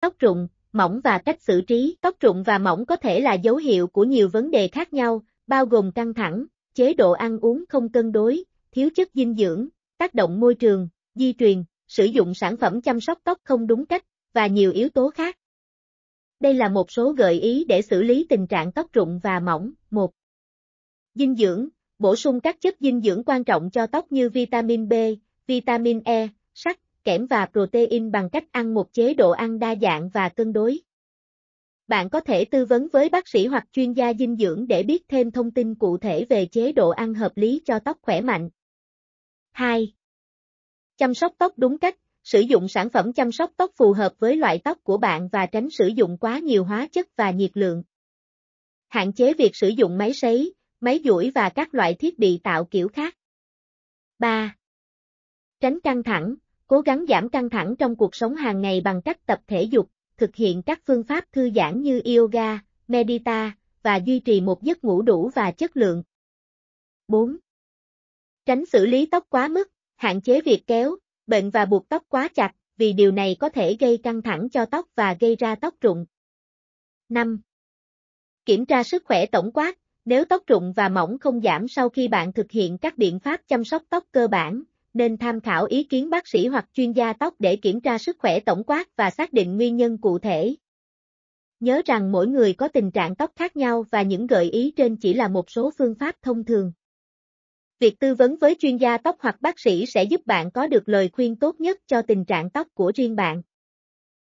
Tóc rụng, mỏng và cách xử trí. Tóc rụng và mỏng có thể là dấu hiệu của nhiều vấn đề khác nhau, bao gồm căng thẳng, chế độ ăn uống không cân đối, thiếu chất dinh dưỡng, tác động môi trường, di truyền, sử dụng sản phẩm chăm sóc tóc không đúng cách, và nhiều yếu tố khác. Đây là một số gợi ý để xử lý tình trạng tóc rụng và mỏng. 1. Dinh dưỡng, bổ sung các chất dinh dưỡng quan trọng cho tóc như vitamin B, vitamin E, sắt, kẽm và protein bằng cách ăn một chế độ ăn đa dạng và cân đối. Bạn có thể tư vấn với bác sĩ hoặc chuyên gia dinh dưỡng để biết thêm thông tin cụ thể về chế độ ăn hợp lý cho tóc khỏe mạnh. 2. Chăm sóc tóc đúng cách, sử dụng sản phẩm chăm sóc tóc phù hợp với loại tóc của bạn và tránh sử dụng quá nhiều hóa chất và nhiệt lượng. Hạn chế việc sử dụng máy sấy, máy duỗi và các loại thiết bị tạo kiểu khác. 3. Tránh căng thẳng, Cố gắng giảm căng thẳng trong cuộc sống hàng ngày bằng cách tập thể dục, thực hiện các phương pháp thư giãn như yoga, medita, và duy trì một giấc ngủ đủ và chất lượng. 4. Tránh xử lý tóc quá mức, hạn chế việc kéo, bệnh và buộc tóc quá chặt, vì điều này có thể gây căng thẳng cho tóc và gây ra tóc rụng. 5. Kiểm tra sức khỏe tổng quát, nếu tóc rụng và mỏng không giảm sau khi bạn thực hiện các biện pháp chăm sóc tóc cơ bản, nên tham khảo ý kiến bác sĩ hoặc chuyên gia tóc để kiểm tra sức khỏe tổng quát và xác định nguyên nhân cụ thể. Nhớ rằng mỗi người có tình trạng tóc khác nhau và những gợi ý trên chỉ là một số phương pháp thông thường. Việc tư vấn với chuyên gia tóc hoặc bác sĩ sẽ giúp bạn có được lời khuyên tốt nhất cho tình trạng tóc của riêng bạn.